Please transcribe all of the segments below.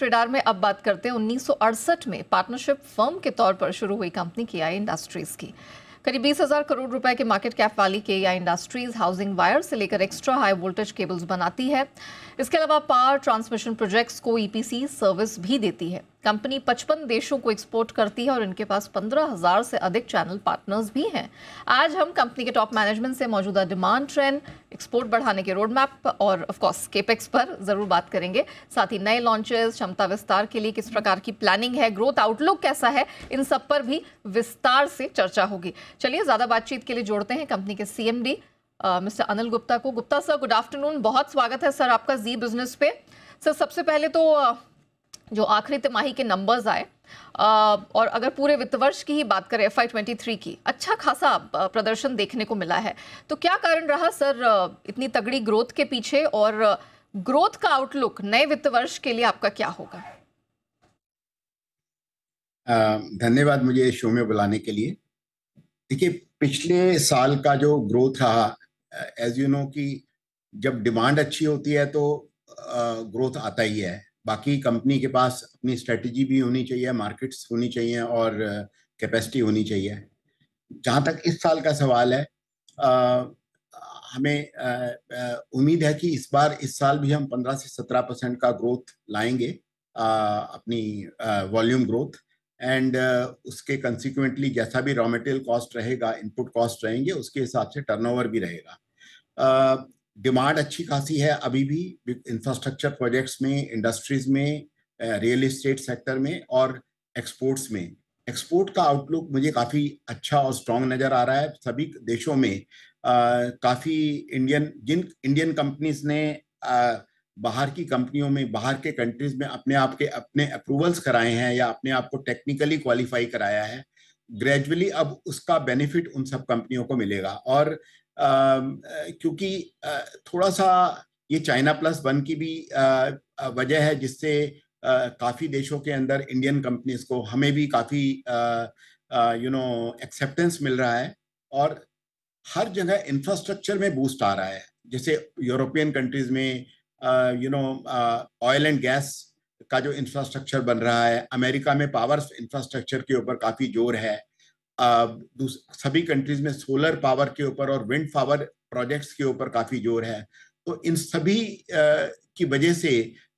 Export radar में अब बात करते हैं उन्नीस में पार्टनरशिप फर्म के तौर पर शुरू हुई कंपनी के आई इंडस्ट्रीज की करीब बीस हजार करोड़ रुपए के मार्केट कैप वाली के आई इंडस्ट्रीज हाउसिंग वायर से लेकर एक्स्ट्रा हाई वोल्टेज केबल्स बनाती है इसके अलावा पावर ट्रांसमिशन प्रोजेक्ट्स को ईपीसी e सर्विस भी देती है कंपनी 55 देशों को एक्सपोर्ट करती है और इनके पास पंद्रह हजार से अधिक चैनल पार्टनर्स भी हैं आज हम कंपनी के टॉप मैनेजमेंट से मौजूदा डिमांड ट्रेंड एक्सपोर्ट बढ़ाने के रोड मैप और ऑफकोर्स केपेक्स पर ज़रूर बात करेंगे साथ ही नए लॉन्चेस क्षमता विस्तार के लिए किस प्रकार की प्लानिंग है ग्रोथ आउटलुक कैसा है इन सब पर भी विस्तार से चर्चा होगी चलिए ज़्यादा बातचीत के लिए जोड़ते हैं कंपनी के सी मिस्टर अनिल गुप्ता को गुप्ता सर गुड आफ्टरनून बहुत स्वागत है सर आपका जी बिजनेस पे सर सबसे पहले तो जो आखिरी तिमाही के नंबर्स आए और अगर पूरे वित्त वर्ष की ही बात करें एफ आई की अच्छा खासा प्रदर्शन देखने को मिला है तो क्या कारण रहा सर इतनी तगड़ी ग्रोथ के पीछे और ग्रोथ का आउटलुक नए वित्त वर्ष के लिए आपका क्या होगा धन्यवाद मुझे शो में बुलाने के लिए देखिए पिछले साल का जो ग्रोथ रहा एज यू नो कि जब डिमांड अच्छी होती है तो ग्रोथ uh, आता ही है बाकी कंपनी के पास अपनी स्ट्रेटजी भी होनी चाहिए मार्केट्स होनी चाहिए और कैपेसिटी uh, होनी चाहिए जहाँ तक इस साल का सवाल है uh, हमें उम्मीद है कि इस बार इस साल भी हम 15 से 17 परसेंट का ग्रोथ लाएंगे अपनी वॉल्यूम ग्रोथ एंड uh, उसके कंसिक्वेंटली जैसा भी रॉ मटेरियल कॉस्ट रहेगा इनपुट कॉस्ट रहेंगे उसके हिसाब से टर्नओवर भी रहेगा डिमांड uh, अच्छी खासी है अभी भी इंफ्रास्ट्रक्चर प्रोजेक्ट्स में इंडस्ट्रीज में रियल इस्टेट सेक्टर में और एक्सपोर्ट्स में एक्सपोर्ट का आउटलुक मुझे काफ़ी अच्छा और स्ट्रॉन्ग नज़र आ रहा है सभी देशों में uh, काफ़ी इंडियन जिन इंडियन कंपनीज ने uh, बाहर की कंपनियों में बाहर के कंट्रीज में अपने आप के अपने अप्रूवल्स कराए हैं या अपने आप को टेक्निकली क्वालिफाई कराया है ग्रेजुअली अब उसका बेनिफिट उन सब कंपनियों को मिलेगा और क्योंकि थोड़ा सा ये चाइना प्लस वन की भी वजह है जिससे काफ़ी देशों के अंदर इंडियन कंपनीज को हमें भी काफ़ी यू नो एक्सेप्टेंस मिल रहा है और हर जगह इंफ्रास्ट्रक्चर में बूस्ट आ रहा है जैसे यूरोपियन कंट्रीज में you know oil and gas का जो इंफ्रास्ट्रक्चर बन रहा है अमेरिका में पावर इंफ्रास्ट्रक्चर के ऊपर काफ़ी जोर है uh, सभी कंट्रीज में सोलर पावर के ऊपर और विंड पावर प्रोजेक्ट्स के ऊपर काफ़ी जोर है तो इन सभी uh, की वजह से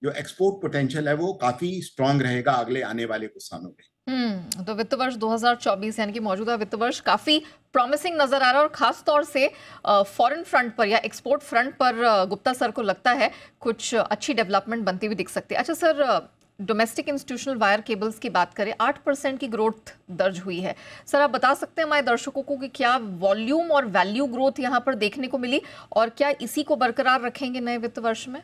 जो एक्सपोर्ट पोटेंशियल है वो काफी स्ट्रांग रहेगा अगले आने वाले कुछ सालों में हम्म तो वित्त वर्ष 2024 यानी कि मौजूदा वित्त वर्ष काफी प्रॉमिसिंग नजर आ रहा है और खास तौर से फॉरेन फ्रंट पर या एक्सपोर्ट फ्रंट पर गुप्ता सर को लगता है कुछ अच्छी डेवलपमेंट बनती हुई दिख सकती है अच्छा sir domestic institutional wire cables की बात करें आठ परसेंट की ग्रोथ दर्ज हुई है सर आप बता सकते हैं हमारे दर्शकों को कि क्या वॉल्यूम और वैल्यू ग्रोथ यहाँ पर देखने को मिली और क्या इसी को बरकरार रखेंगे नए वित्त वर्ष में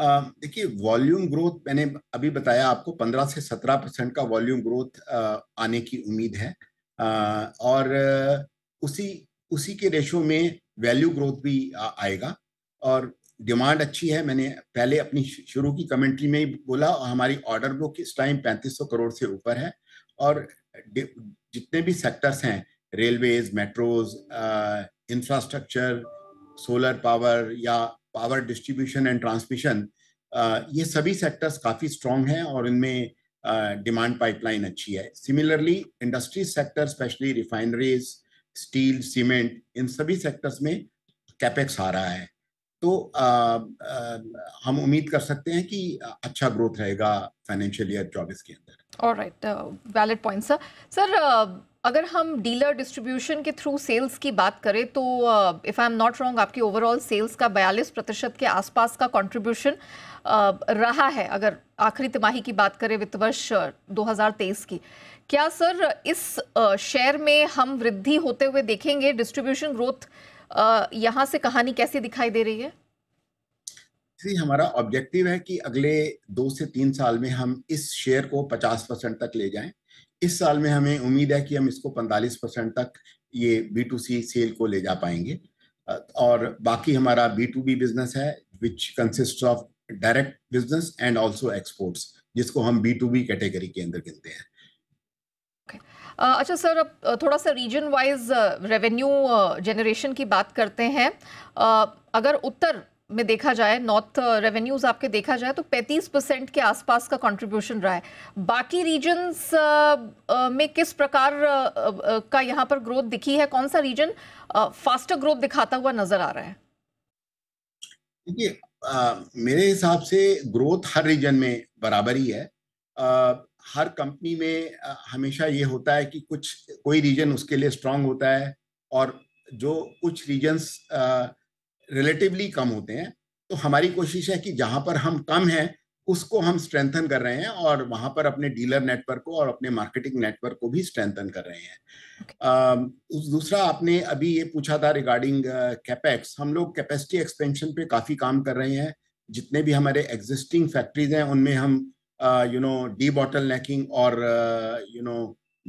देखिए वॉल्यूम ग्रोथ मैंने अभी बताया आपको 15 से 17 परसेंट का वॉल्यूम ग्रोथ आने की उम्मीद है और उसी उसी के रेशो में वैल्यू ग्रोथ भी आएगा और डिमांड अच्छी है मैंने पहले अपनी शुरू की कमेंट्री में ही बोला और हमारी ऑर्डर बुक इस टाइम 3500 करोड़ से ऊपर है और जितने भी सेक्टर्स हैं railways metros infrastructure solar power या पावर डिस्ट्रीब्यूशन एंड ट्रांसमिशन ये सभी सेक्टर्स काफ़ी स्ट्रांग हैं और इनमें डिमांड uh, पाइपलाइन अच्छी है similarly industry sector specially refineries steel cement इन सभी सेक्टर्स में कैपेक्स आ रहा है तो आ, uh, आ, uh, हम उम्मीद कर सकते हैं कि अच्छा ग्रोथ रहेगा फाइनेंशियल ईयर चौबीस के अंदर alright valid point sir sir अगर हम डीलर डिस्ट्रीब्यूशन के थ्रू सेल्स की बात करें तो if I am not wrong आपकी ओवरऑल सेल्स का 42 प्रतिशत के आसपास का कंट्रीब्यूशन uh, रहा है अगर आखिरी तिमाही की बात करें वित्त वर्ष 2023 uh, की क्या सर इस शेयर uh, में हम वृद्धि होते हुए देखेंगे डिस्ट्रीब्यूशन ग्रोथ uh, यहाँ से कहानी कैसे दिखाई दे रही है हमारा ऑब्जेक्टिव है कि अगले दो से तीन साल में हम इस शेयर को 50 परसेंट तक ले जाएं इस साल में हमें उम्मीद है कि हम इसको 45 परसेंट तक ये बी टू सी सेल को ले जा पाएंगे और बाकी हमारा बी टू बी बिजनेस है which consist of direct business and also exports जिसको हम बी टू बी कैटेगरी के अंदर गिनते हैं अच्छा सर अब थोड़ा सा रीजन वाइज रेवेन्यू जनरेशन की बात करते हैं अगर उत्तर में देखा जाए नॉर्थ रेवेन्यूज uh, आपके देखा जाए तो 35 परसेंट के आसपास का कंट्रीब्यूशन रहा है बाकी रीजन्स uh, uh, में किस प्रकार का यहाँ पर ग्रोथ दिखी है कौन सा रीजन फास्टर ग्रोथ दिखाता हुआ नजर आ रहा है देखिए मेरे हिसाब से ग्रोथ हर रीजन में बराबर ही है आ, हर कंपनी में आ, हमेशा ये होता है कि कुछ कोई रीजन उसके लिए स्ट्रांग होता है और जो कुछ रीजन्स रिलेटिवली कम होते हैं तो हमारी कोशिश है कि जहां पर हम कम हैं उसको हम स्ट्रेंथन कर रहे हैं और वहां पर अपने डीलर नेटवर्क को और अपने मार्केटिंग नेटवर्क को भी स्ट्रेंथन कर रहे हैं उस दूसरा आपने अभी ये पूछा था रिगार्डिंग कैपेक्स हम लोग कैपेसिटी एक्सपेंशन पे काफी काम कर रहे हैं जितने भी हमारे एग्जिस्टिंग फैक्ट्रीज हैं उनमें हम you know debottlenecking और you know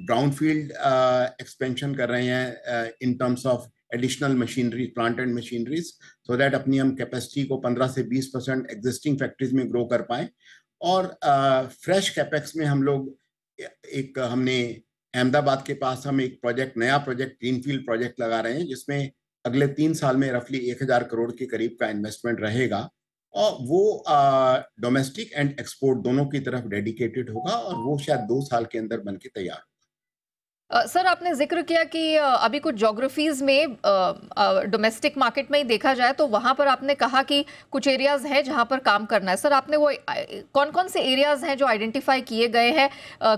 brown field expansion कर रहे हैं in terms of additional machinery plant and machineries so that अपनी हम कैपेसिटी को 15 से 20 परसेंट एग्जिस्टिंग फैक्ट्रीज में ग्रो कर पाएँ और फ्रेश uh, कैपेक्स में हम लोग एक हमने अहमदाबाद के पास हम एक प्रोजेक्ट नया प्रोजेक्ट ग्रीनफील्ड प्रोजेक्ट लगा रहे हैं जिसमें अगले तीन साल में रफली एक हजार करोड़ के करीब का इन्वेस्टमेंट रहेगा और वो डोमेस्टिक एंड एक्सपोर्ट दोनों की तरफ डेडिकेटेड होगा और वो शायद दो साल के अंदर बन के तैयार सर आपने जिक्र किया कि अभी कुछ जोग्राफीज में डोमेस्टिक मार्केट में ही देखा जाए तो वहां पर आपने कहा कि कुछ एरियाज़ हैं जहाँ पर काम करना है सर आपने वो कौन कौन से एरियाज़ हैं जो आइडेंटिफाई किए गए हैं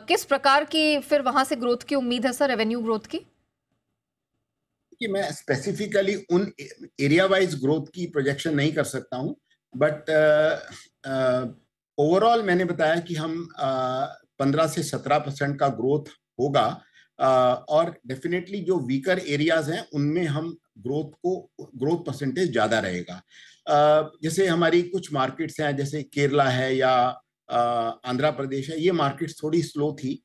किस प्रकार की फिर वहाँ से ग्रोथ की उम्मीद है सर रेवेन्यू ग्रोथ की कि मैं स्पेसिफिकली उन एरिया वाइज ग्रोथ की प्रोजेक्शन नहीं कर सकता हूँ बट ओवरऑल मैंने बताया कि हम पंद्रह से सत्रह परसेंट का ग्रोथ होगा और डेफिनेटली जो वीकर एरियाज हैं उनमें हम ग्रोथ को ग्रोथ परसेंटेज ज़्यादा रहेगा जैसे हमारी कुछ मार्केट्स हैं जैसे केरला है या आंध्र प्रदेश है ये मार्केट्स थोड़ी स्लो थी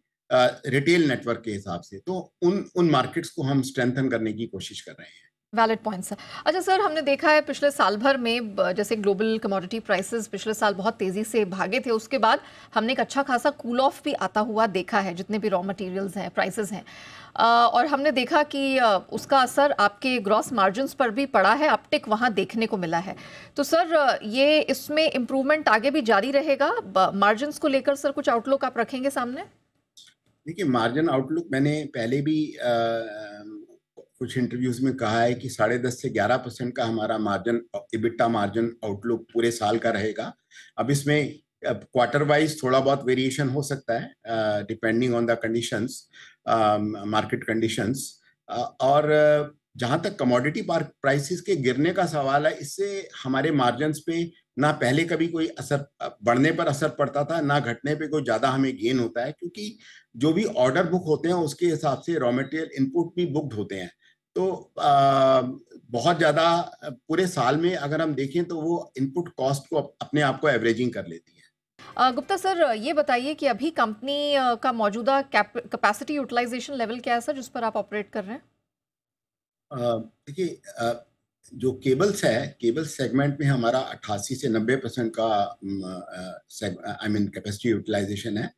रिटेल नेटवर्क के हिसाब से तो उन उन मार्केट्स को हम स्ट्रेंथन करने की कोशिश कर रहे हैं वैलिड पॉइंट सर अच्छा सर हमने देखा है पिछले साल भर में जैसे ग्लोबल कमोडिटी प्राइसेस पिछले साल बहुत तेज़ी से भागे थे उसके बाद हमने एक अच्छा खासा कूल ऑफ भी आता हुआ देखा है जितने भी रॉ मटेरियल्स हैं प्राइसेस हैं और हमने देखा कि उसका असर आपके ग्रॉस मार्जिन पर भी पड़ा है अपटिक वहाँ देखने को मिला है तो सर ये इसमें इम्प्रूवमेंट आगे भी जारी रहेगा मार्जिन को लेकर सर कुछ आउटलुक आप रखेंगे सामने देखिए मार्जिन आउटलुक मैंने पहले भी आ, कुछ इंटरव्यूज में कहा है कि साढ़े दस से ग्यारह परसेंट का हमारा मार्जिन इबिट्टा मार्जिन आउटलुक पूरे साल का रहेगा अब इसमें क्वार्टर वाइज थोड़ा बहुत वेरिएशन हो सकता है depending on the conditions market conditions और जहां जहाँ तक कमोडिटी प्राइसेस के गिरने का सवाल है इससे हमारे मार्जिन पे ना पहले कभी कोई असर बढ़ने पर असर पड़ता था ना घटने पे कोई ज़्यादा हमें गेन होता है क्योंकि जो भी ऑर्डर बुक होते हैं उसके हिसाब से रॉ मटेरियल इनपुट भी बुकड होते हैं तो आ, बहुत ज्यादा पूरे साल में अगर हम देखें तो वो इनपुट कॉस्ट को अपने आप को एवरेजिंग कर लेती है गुप्ता सर ये बताइए कि अभी कंपनी का मौजूदा कैपेसिटी यूटिलाइजेशन लेवल क्या है सर जिस पर आप ऑपरेट कर रहे हैं देखिए जो केबल्स है केबल सेगमेंट में हमारा 88 से 90 परसेंट का आई मीन कैपेसिटी यूटिलाइजेशन है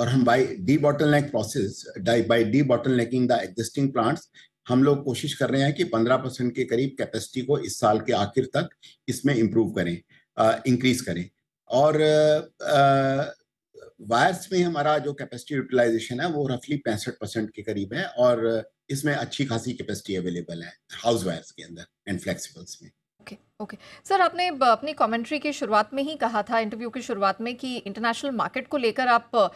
और हम by D bottle process by D debottlenecking the existing plants हम लोग कोशिश कर रहे हैं कि 15 परसेंट के करीब कैपेसिटी को इस साल के आखिर तक इसमें इम्प्रूव करें इंक्रीज करें और वायर्स में हमारा जो कैपेसिटी यूटिलाइजेशन है वो रफली पैंसठ परसेंट के करीब है और इसमें अच्छी खासी कैपेसिटी अवेलेबल है हाउस वायर्स के अंदर एंड फ्लेक्सिबल्स में ओके okay. सर आपने अपनी कमेंट्री की शुरुआत में ही कहा था इंटरव्यू की शुरुआत में कि इंटरनेशनल मार्केट को लेकर आप आ,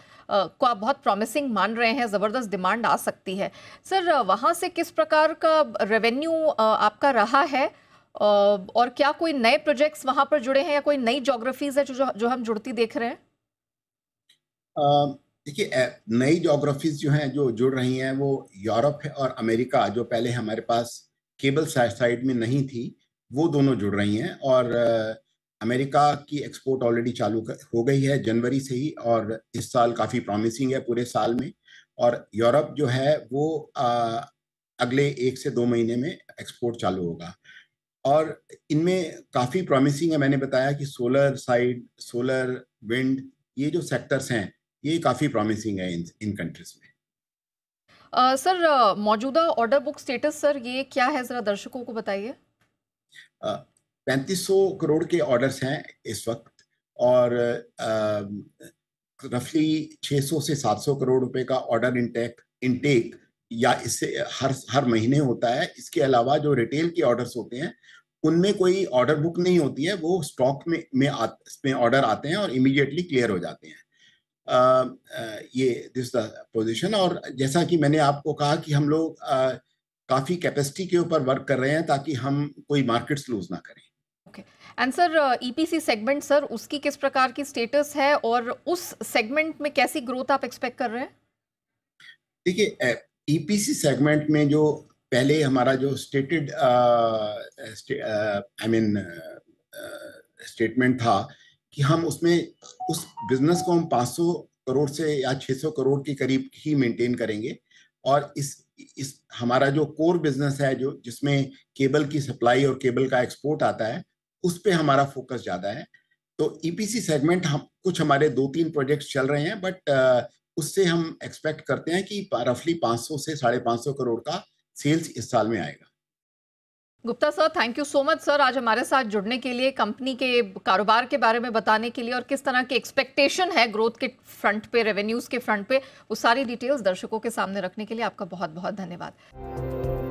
को आप बहुत प्रॉमिसिंग मान रहे हैं ज़बरदस्त डिमांड आ सकती है सर वहाँ से किस प्रकार का रेवेन्यू आपका रहा है और क्या कोई नए प्रोजेक्ट्स वहाँ पर जुड़े हैं या कोई नई जोग्राफीज है जो जो हम जुड़ती देख रहे हैं देखिए नई जोग्राफीज जो हैं जो जुड़ रही हैं वो यूरोप है और अमेरिका जो पहले हमारे पास केबल साइड में नहीं थी वो दोनों जुड़ रही हैं और अमेरिका की एक्सपोर्ट ऑलरेडी चालू हो गई है जनवरी से ही और इस साल काफ़ी प्रॉमिसिंग है पूरे साल में और यूरोप जो है वो आ, अगले एक से दो महीने में एक्सपोर्ट चालू होगा और इनमें काफ़ी प्रॉमिसिंग है मैंने बताया कि सोलर साइड सोलर विंड ये जो सेक्टर्स हैं ये काफ़ी प्रॉमिसिंग है इन इन कंट्रीज में आ, सर मौजूदा ऑर्डर बुक स्टेटस सर ये क्या है ज़रा दर्शकों को बताइए पैंतीस करोड़ के ऑर्डर्स हैं इस वक्त और रफली 600 से 700 करोड़ रुपए का ऑर्डर इंटेक इनटेक या इससे हर हर महीने होता है इसके अलावा जो रिटेल के ऑर्डर्स होते हैं उनमें कोई ऑर्डर बुक नहीं होती है वो स्टॉक में में में ऑर्डर आते हैं और इमीडिएटली क्लियर हो जाते हैं आ, आ, ये दिस द पोजीशन और जैसा कि मैंने आपको कहा कि हम लोग काफ़ी कैपेसिटी के ऊपर वर्क कर रहे हैं ताकि हम कोई मार्केट्स लूज ना करें सर ईपीसी सेगमेंट सर उसकी किस प्रकार की स्टेटस है और उस सेगमेंट में कैसी ग्रोथ आप एक्सपेक्ट कर रहे हैं देखिए ईपीसी सेगमेंट e में जो पहले हमारा जो स्टेटेड आई मीन स्टेटमेंट था कि हम उसमें उस बिजनेस को हम 500 करोड़ से या 600 करोड़ के करीब ही मेंटेन करेंगे और इस इस हमारा जो कोर बिजनेस है जो जिसमें केबल की सप्लाई और केबल का एक्सपोर्ट आता है उस पर हमारा फोकस ज़्यादा है तो ईपीसी e सेगमेंट हम कुछ हमारे दो तीन प्रोजेक्ट्स चल रहे हैं बट उससे हम एक्सपेक्ट करते हैं कि रफली 500 से साढ़े पाँच करोड़ का सेल्स इस साल में आएगा Gupta sir thank you so much sir आज हमारे साथ जुड़ने के लिए कंपनी के कारोबार के बारे में बताने के लिए और किस तरह की एक्सपेक्टेशन है ग्रोथ के फ्रंट पे रेवेन्यूज के फ्रंट पे वो सारी डिटेल्स दर्शकों के सामने रखने के लिए आपका बहुत बहुत धन्यवाद